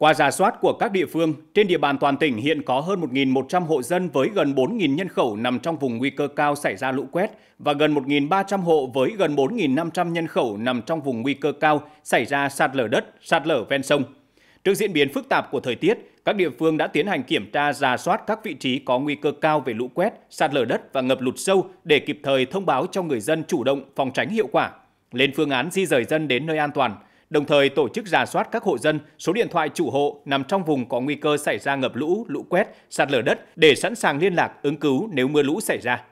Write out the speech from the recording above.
Qua giả soát của các địa phương, trên địa bàn toàn tỉnh hiện có hơn 1.100 hộ dân với gần 4.000 nhân khẩu nằm trong vùng nguy cơ cao xảy ra lũ quét và gần 1.300 hộ với gần 4.500 nhân khẩu nằm trong vùng nguy cơ cao xảy ra sạt lở đất, sạt lở ven sông. Trước diễn biến phức tạp của thời tiết, các địa phương đã tiến hành kiểm tra giả soát các vị trí có nguy cơ cao về lũ quét, sạt lở đất và ngập lụt sâu để kịp thời thông báo cho người dân chủ động phòng tránh hiệu quả, lên phương án di rời dân đến nơi an toàn – đồng thời tổ chức giả soát các hộ dân, số điện thoại chủ hộ nằm trong vùng có nguy cơ xảy ra ngập lũ, lũ quét, sạt lở đất để sẵn sàng liên lạc ứng cứu nếu mưa lũ xảy ra.